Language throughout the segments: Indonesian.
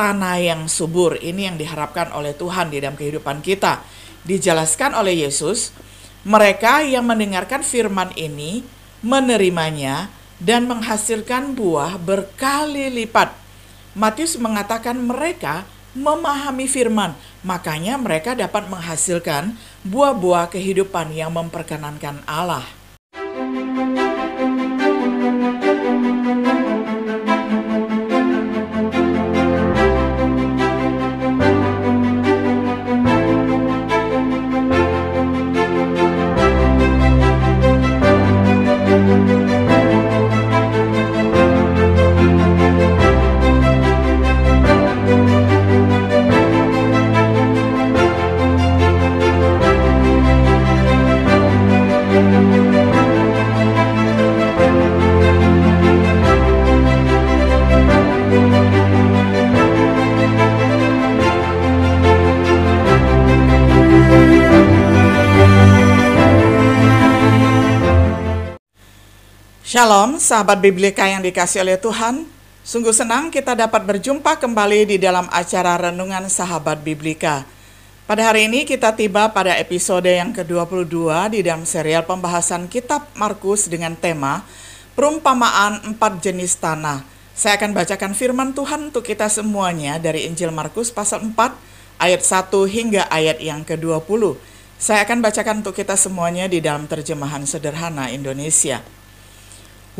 tanah yang subur. Ini yang diharapkan oleh Tuhan di dalam kehidupan kita. Dijelaskan oleh Yesus, mereka yang mendengarkan firman ini menerimanya dan menghasilkan buah berkali lipat. Matius mengatakan mereka memahami firman, makanya mereka dapat menghasilkan buah-buah kehidupan yang memperkenankan Allah. Shalom, sahabat Biblika yang dikasih oleh Tuhan. Sungguh senang kita dapat berjumpa kembali di dalam acara Renungan Sahabat Biblika. Pada hari ini kita tiba pada episode yang ke-22 di dalam serial pembahasan kitab Markus dengan tema Perumpamaan Empat Jenis Tanah. Saya akan bacakan firman Tuhan untuk kita semuanya dari Injil Markus pasal 4 ayat 1 hingga ayat yang ke-20. Saya akan bacakan untuk kita semuanya di dalam terjemahan sederhana Indonesia.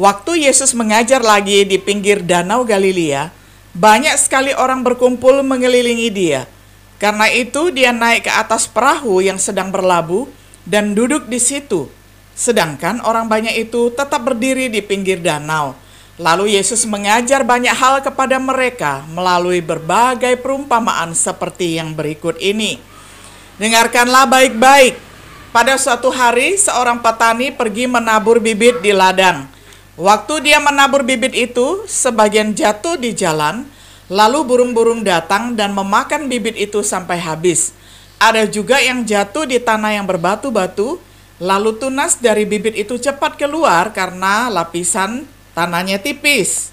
Waktu Yesus mengajar lagi di pinggir Danau Galilea, banyak sekali orang berkumpul mengelilingi dia. Karena itu dia naik ke atas perahu yang sedang berlabuh dan duduk di situ. Sedangkan orang banyak itu tetap berdiri di pinggir danau. Lalu Yesus mengajar banyak hal kepada mereka melalui berbagai perumpamaan seperti yang berikut ini. Dengarkanlah baik-baik. Pada suatu hari seorang petani pergi menabur bibit di ladang. Waktu dia menabur bibit itu, sebagian jatuh di jalan, lalu burung-burung datang dan memakan bibit itu sampai habis. Ada juga yang jatuh di tanah yang berbatu-batu, lalu tunas dari bibit itu cepat keluar karena lapisan tanahnya tipis.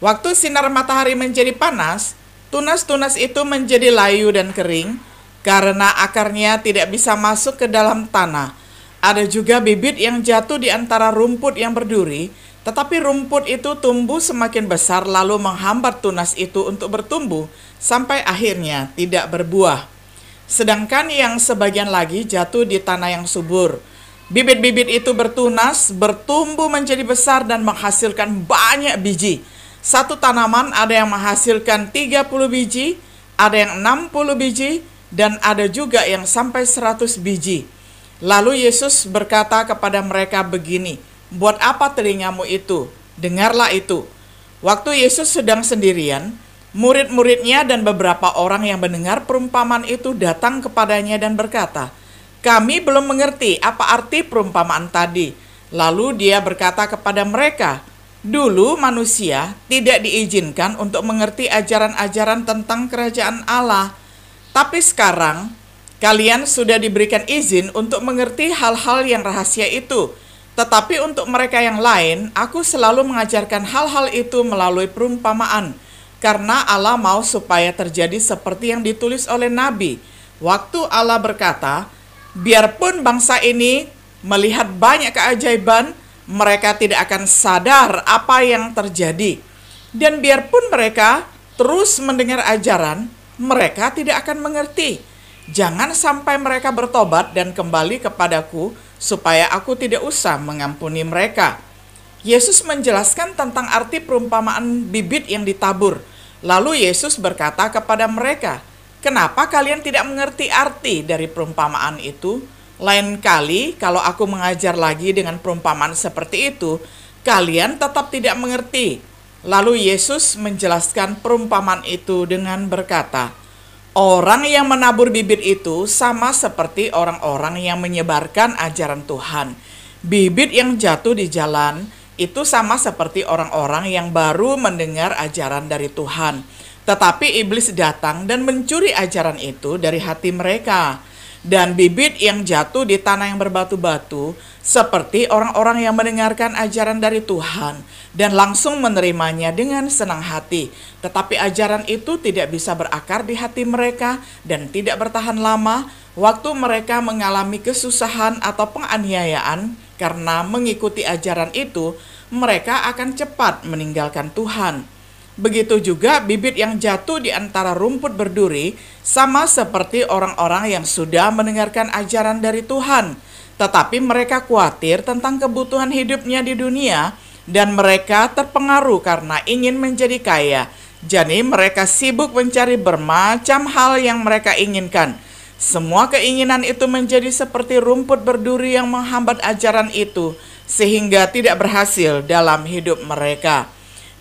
Waktu sinar matahari menjadi panas, tunas-tunas itu menjadi layu dan kering karena akarnya tidak bisa masuk ke dalam tanah. Ada juga bibit yang jatuh di antara rumput yang berduri, tetapi rumput itu tumbuh semakin besar lalu menghambat tunas itu untuk bertumbuh sampai akhirnya tidak berbuah. Sedangkan yang sebagian lagi jatuh di tanah yang subur. Bibit-bibit itu bertunas, bertumbuh menjadi besar dan menghasilkan banyak biji. Satu tanaman ada yang menghasilkan 30 biji, ada yang 60 biji, dan ada juga yang sampai 100 biji. Lalu Yesus berkata kepada mereka begini, buat apa telingamu itu? Dengarlah itu. Waktu Yesus sedang sendirian, murid-muridnya dan beberapa orang yang mendengar perumpamaan itu datang kepadanya dan berkata, "Kami belum mengerti apa arti perumpamaan tadi." Lalu dia berkata kepada mereka, "Dulu manusia tidak diizinkan untuk mengerti ajaran-ajaran tentang kerajaan Allah, tapi sekarang kalian sudah diberikan izin untuk mengerti hal-hal yang rahasia itu." Tetapi untuk mereka yang lain, aku selalu mengajarkan hal-hal itu melalui perumpamaan, karena Allah mau supaya terjadi seperti yang ditulis oleh Nabi. Waktu Allah berkata, biarpun bangsa ini melihat banyak keajaiban, mereka tidak akan sadar apa yang terjadi. Dan biarpun mereka terus mendengar ajaran, mereka tidak akan mengerti. Jangan sampai mereka bertobat dan kembali kepadaku, supaya aku tidak usah mengampuni mereka. Yesus menjelaskan tentang arti perumpamaan bibit yang ditabur. Lalu Yesus berkata kepada mereka, "Kenapa kalian tidak mengerti arti dari perumpamaan itu? Lain kali, kalau aku mengajar lagi dengan perumpamaan seperti itu, kalian tetap tidak mengerti." Lalu Yesus menjelaskan perumpamaan itu dengan berkata, Orang yang menabur bibit itu sama seperti orang-orang yang menyebarkan ajaran Tuhan. Bibit yang jatuh di jalan itu sama seperti orang-orang yang baru mendengar ajaran dari Tuhan. Tetapi iblis datang dan mencuri ajaran itu dari hati mereka dan bibit yang jatuh di tanah yang berbatu-batu, seperti orang-orang yang mendengarkan ajaran dari Tuhan dan langsung menerimanya dengan senang hati. Tetapi ajaran itu tidak bisa berakar di hati mereka dan tidak bertahan lama waktu mereka mengalami kesusahan atau penganiayaan karena mengikuti ajaran itu, mereka akan cepat meninggalkan Tuhan. Begitu juga bibit yang jatuh di antara rumput berduri sama seperti orang-orang yang sudah mendengarkan ajaran dari Tuhan, tetapi mereka khawatir tentang kebutuhan hidupnya di dunia dan mereka terpengaruh karena ingin menjadi kaya. Jadi mereka sibuk mencari bermacam hal yang mereka inginkan. Semua keinginan itu menjadi seperti rumput berduri yang menghambat ajaran itu sehingga tidak berhasil dalam hidup mereka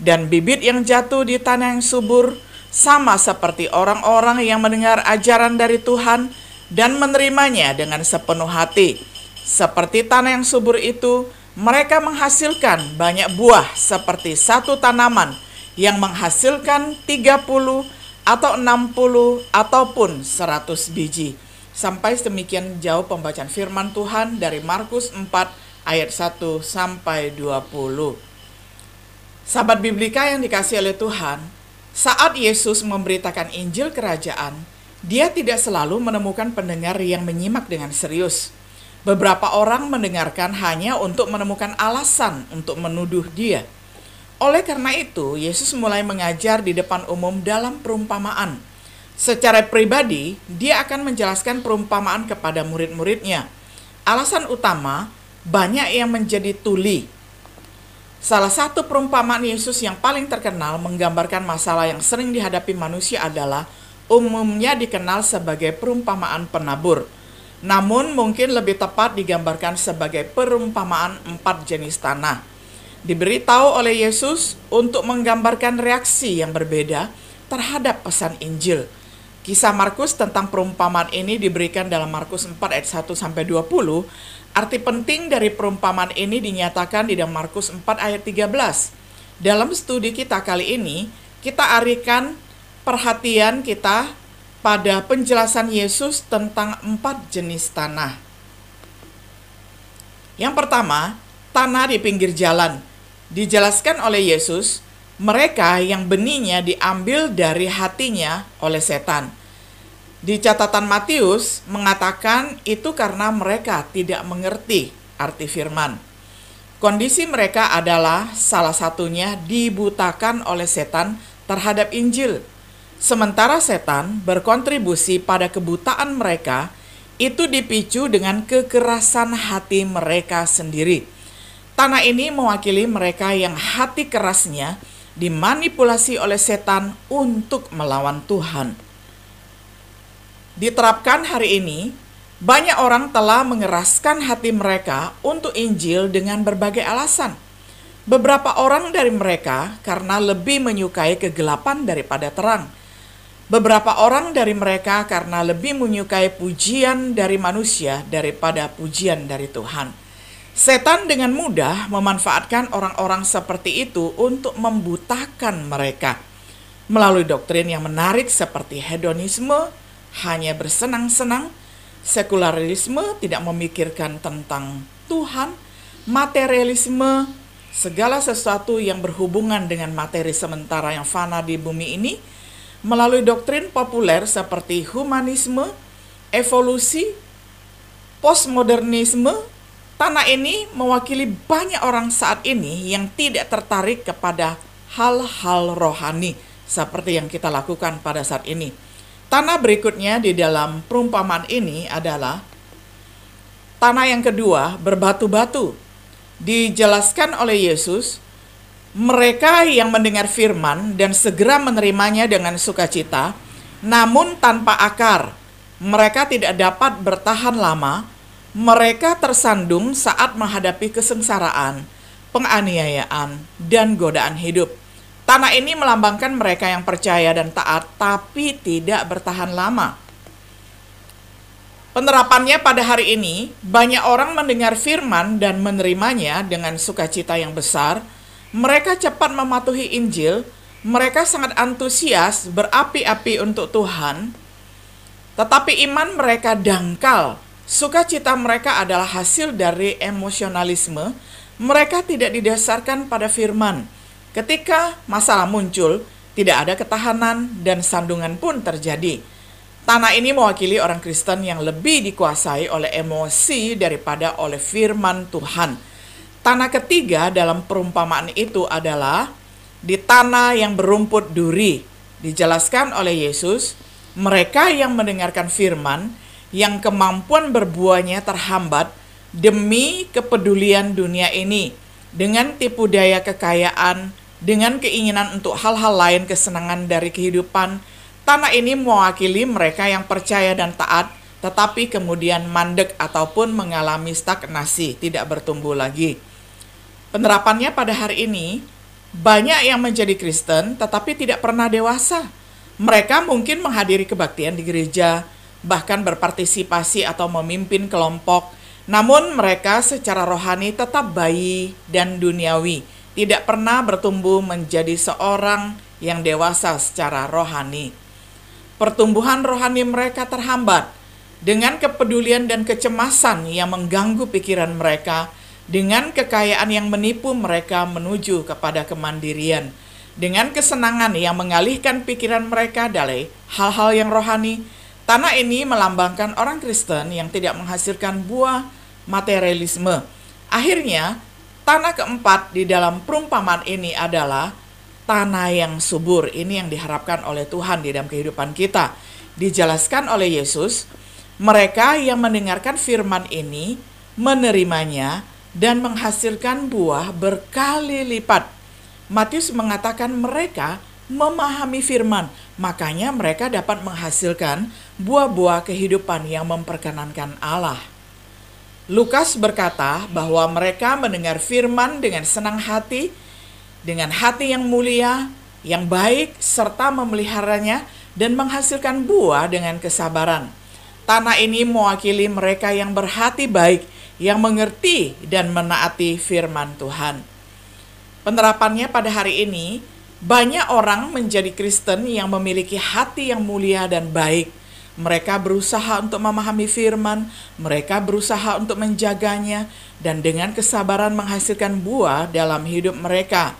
dan bibit yang jatuh di tanah yang subur, sama seperti orang-orang yang mendengar ajaran dari Tuhan dan menerimanya dengan sepenuh hati. Seperti tanah yang subur itu, mereka menghasilkan banyak buah seperti satu tanaman yang menghasilkan 30 atau 60 ataupun 100 biji. Sampai demikian jauh pembacaan firman Tuhan dari Markus 4 ayat 1 sampai 20. Sahabat Biblika yang dikasih oleh Tuhan, saat Yesus memberitakan Injil Kerajaan, dia tidak selalu menemukan pendengar yang menyimak dengan serius. Beberapa orang mendengarkan hanya untuk menemukan alasan untuk menuduh dia. Oleh karena itu, Yesus mulai mengajar di depan umum dalam perumpamaan. Secara pribadi, dia akan menjelaskan perumpamaan kepada murid-muridnya. Alasan utama banyak yang menjadi tuli Salah satu perumpamaan Yesus yang paling terkenal menggambarkan masalah yang sering dihadapi manusia adalah umumnya dikenal sebagai perumpamaan penabur. Namun mungkin lebih tepat digambarkan sebagai perumpamaan empat jenis tanah. Diberitahu oleh Yesus untuk menggambarkan reaksi yang berbeda terhadap pesan Injil. Kisah Markus tentang perumpamaan ini diberikan dalam Markus 4 ayat 1 sampai 20 Arti penting dari perumpamaan ini dinyatakan di dalam Markus 4 ayat 13. Dalam studi kita kali ini, kita arikan perhatian kita pada penjelasan Yesus tentang empat jenis tanah. Yang pertama, tanah di pinggir jalan. Dijelaskan oleh Yesus, mereka yang benihnya diambil dari hatinya oleh setan. Di catatan Matius mengatakan itu karena mereka tidak mengerti arti firman. Kondisi mereka adalah salah satunya dibutakan oleh setan terhadap Injil. Sementara setan berkontribusi pada kebutaan mereka itu dipicu dengan kekerasan hati mereka sendiri. Tanah ini mewakili mereka yang hati kerasnya dimanipulasi oleh setan untuk melawan Tuhan diterapkan hari ini, banyak orang telah mengeraskan hati mereka untuk Injil dengan berbagai alasan. Beberapa orang dari mereka karena lebih menyukai kegelapan daripada terang. Beberapa orang dari mereka karena lebih menyukai pujian dari manusia daripada pujian dari Tuhan. Setan dengan mudah memanfaatkan orang-orang seperti itu untuk membutakan mereka melalui doktrin yang menarik seperti hedonisme, hanya bersenang-senang, sekularisme tidak memikirkan tentang Tuhan, materialisme segala sesuatu yang berhubungan dengan materi sementara yang fana di bumi ini melalui doktrin populer seperti humanisme, evolusi, postmodernisme, tanah ini mewakili banyak orang saat ini yang tidak tertarik kepada hal-hal rohani seperti yang kita lakukan pada saat ini. Tanah berikutnya di dalam perumpamaan ini adalah tanah yang kedua berbatu-batu. Dijelaskan oleh Yesus, mereka yang mendengar firman dan segera menerimanya dengan sukacita, namun tanpa akar, mereka tidak dapat bertahan lama. Mereka tersandung saat menghadapi kesengsaraan, penganiayaan, dan godaan hidup. Tanah ini melambangkan mereka yang percaya dan taat, tapi tidak bertahan lama. Penerapannya pada hari ini, banyak orang mendengar firman dan menerimanya dengan sukacita yang besar. Mereka cepat mematuhi Injil, mereka sangat antusias, berapi-api untuk Tuhan, tetapi iman mereka dangkal. Sukacita mereka adalah hasil dari emosionalisme. Mereka tidak didasarkan pada firman Ketika masalah muncul, tidak ada ketahanan dan sandungan pun terjadi. Tanah ini mewakili orang Kristen yang lebih dikuasai oleh emosi daripada oleh firman Tuhan. Tanah ketiga dalam perumpamaan itu adalah di tanah yang berumput duri. Dijelaskan oleh Yesus, mereka yang mendengarkan firman yang kemampuan berbuahnya terhambat demi kepedulian dunia ini dengan tipu daya kekayaan, dengan keinginan untuk hal-hal lain kesenangan dari kehidupan, tanah ini mewakili mereka yang percaya dan taat, tetapi kemudian mandek ataupun mengalami stagnasi, tidak bertumbuh lagi. Penerapannya pada hari ini, banyak yang menjadi Kristen tetapi tidak pernah dewasa. Mereka mungkin menghadiri kebaktian di gereja, bahkan berpartisipasi atau memimpin kelompok, namun mereka secara rohani tetap bayi dan duniawi tidak pernah bertumbuh menjadi seorang yang dewasa secara rohani. Pertumbuhan rohani mereka terhambat dengan kepedulian dan kecemasan yang mengganggu pikiran mereka, dengan kekayaan yang menipu mereka menuju kepada kemandirian, dengan kesenangan yang mengalihkan pikiran mereka dari hal-hal yang rohani. Tanah ini melambangkan orang Kristen yang tidak menghasilkan buah materialisme. Akhirnya, Tanah keempat di dalam perumpamaan ini adalah tanah yang subur. Ini yang diharapkan oleh Tuhan di dalam kehidupan kita. Dijelaskan oleh Yesus, mereka yang mendengarkan firman ini menerimanya dan menghasilkan buah berkali lipat. Matius mengatakan mereka memahami firman, makanya mereka dapat menghasilkan buah-buah kehidupan yang memperkenankan Allah. Lukas berkata bahwa mereka mendengar firman dengan senang hati, dengan hati yang mulia, yang baik, serta memeliharanya dan menghasilkan buah dengan kesabaran. Tanah ini mewakili mereka yang berhati baik, yang mengerti dan menaati firman Tuhan. Penerapannya pada hari ini, banyak orang menjadi Kristen yang memiliki hati yang mulia dan baik mereka berusaha untuk memahami firman, mereka berusaha untuk menjaganya, dan dengan kesabaran menghasilkan buah dalam hidup mereka.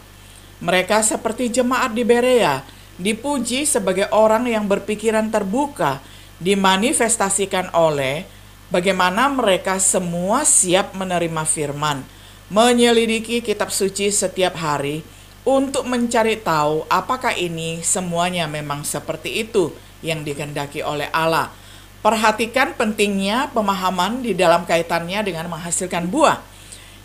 Mereka seperti jemaat di Berea, dipuji sebagai orang yang berpikiran terbuka, dimanifestasikan oleh bagaimana mereka semua siap menerima firman, menyelidiki kitab suci setiap hari untuk mencari tahu apakah ini semuanya memang seperti itu yang digendaki oleh Allah. Perhatikan pentingnya pemahaman di dalam kaitannya dengan menghasilkan buah.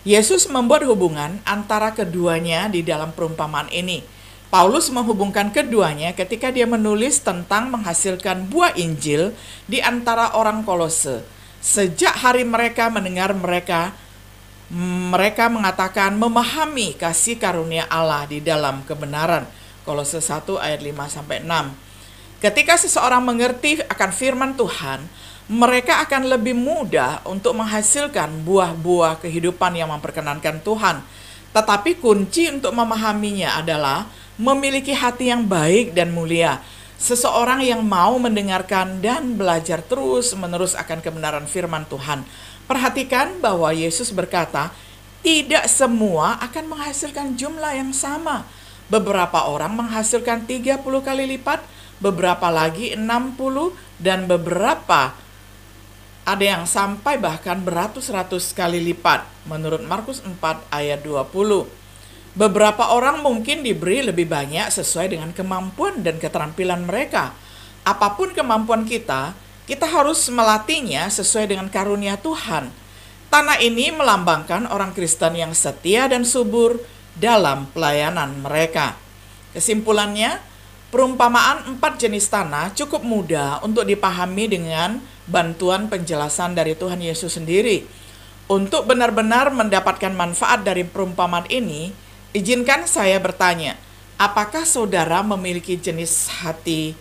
Yesus membuat hubungan antara keduanya di dalam perumpamaan ini. Paulus menghubungkan keduanya ketika dia menulis tentang menghasilkan buah Injil di antara orang Kolose. Sejak hari mereka mendengar mereka, mereka mengatakan memahami kasih karunia Allah di dalam kebenaran. Kolose 1 ayat 5 sampai 6. Ketika seseorang mengerti akan firman Tuhan, mereka akan lebih mudah untuk menghasilkan buah-buah kehidupan yang memperkenankan Tuhan. Tetapi kunci untuk memahaminya adalah memiliki hati yang baik dan mulia. Seseorang yang mau mendengarkan dan belajar terus-menerus akan kebenaran firman Tuhan. Perhatikan bahwa Yesus berkata, "Tidak semua akan menghasilkan jumlah yang sama. Beberapa orang menghasilkan 30 kali lipat, beberapa lagi 60 dan beberapa ada yang sampai bahkan beratus-ratus kali lipat menurut Markus 4 ayat 20. Beberapa orang mungkin diberi lebih banyak sesuai dengan kemampuan dan keterampilan mereka. Apapun kemampuan kita, kita harus melatihnya sesuai dengan karunia Tuhan. Tanah ini melambangkan orang Kristen yang setia dan subur dalam pelayanan mereka. Kesimpulannya, Perumpamaan empat jenis tanah cukup mudah untuk dipahami dengan bantuan penjelasan dari Tuhan Yesus sendiri. Untuk benar-benar mendapatkan manfaat dari perumpamaan ini, izinkan saya bertanya, apakah saudara memiliki jenis hati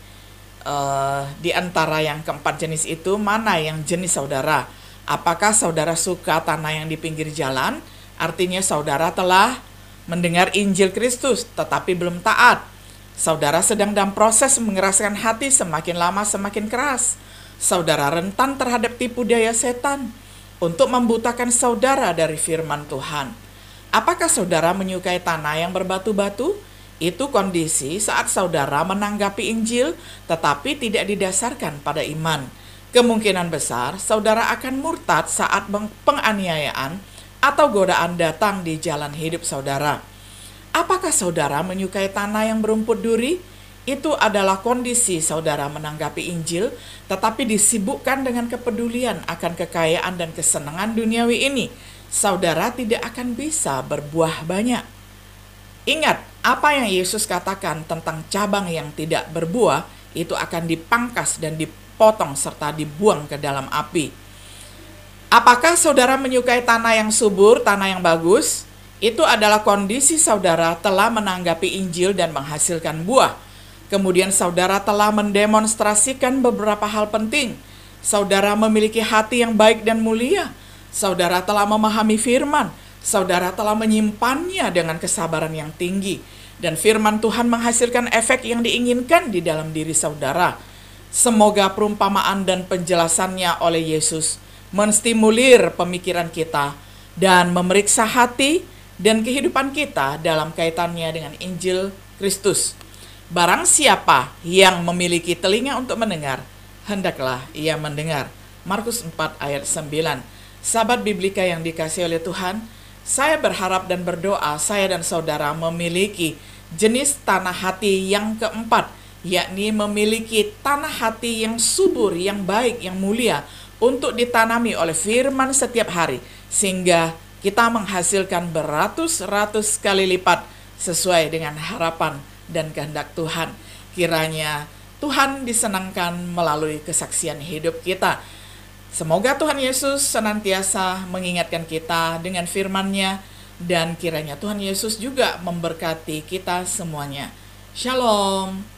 uh, di antara yang keempat jenis itu? Mana yang jenis saudara? Apakah saudara suka tanah yang di pinggir jalan? Artinya saudara telah mendengar Injil Kristus tetapi belum taat Saudara sedang dalam proses mengeraskan hati semakin lama semakin keras. Saudara rentan terhadap tipu daya setan untuk membutakan saudara dari firman Tuhan. Apakah saudara menyukai tanah yang berbatu-batu? Itu kondisi saat saudara menanggapi Injil tetapi tidak didasarkan pada iman. Kemungkinan besar saudara akan murtad saat penganiayaan atau godaan datang di jalan hidup saudara. Apakah saudara menyukai tanah yang berumput duri? Itu adalah kondisi saudara menanggapi Injil, tetapi disibukkan dengan kepedulian akan kekayaan dan kesenangan duniawi ini. Saudara tidak akan bisa berbuah banyak. Ingat, apa yang Yesus katakan tentang cabang yang tidak berbuah itu akan dipangkas dan dipotong serta dibuang ke dalam api. Apakah saudara menyukai tanah yang subur, tanah yang bagus? Itu adalah kondisi saudara telah menanggapi Injil dan menghasilkan buah. Kemudian saudara telah mendemonstrasikan beberapa hal penting. Saudara memiliki hati yang baik dan mulia. Saudara telah memahami firman. Saudara telah menyimpannya dengan kesabaran yang tinggi. Dan firman Tuhan menghasilkan efek yang diinginkan di dalam diri saudara. Semoga perumpamaan dan penjelasannya oleh Yesus menstimulir pemikiran kita dan memeriksa hati, dan kehidupan kita dalam kaitannya dengan Injil Kristus. Barang siapa yang memiliki telinga untuk mendengar, hendaklah ia mendengar. Markus 4 ayat 9. Sahabat Biblika yang dikasih oleh Tuhan, saya berharap dan berdoa saya dan saudara memiliki jenis tanah hati yang keempat, yakni memiliki tanah hati yang subur, yang baik, yang mulia untuk ditanami oleh firman setiap hari sehingga kita menghasilkan beratus-ratus kali lipat sesuai dengan harapan dan kehendak Tuhan. Kiranya Tuhan disenangkan melalui kesaksian hidup kita. Semoga Tuhan Yesus senantiasa mengingatkan kita dengan firman-Nya dan kiranya Tuhan Yesus juga memberkati kita semuanya. Shalom.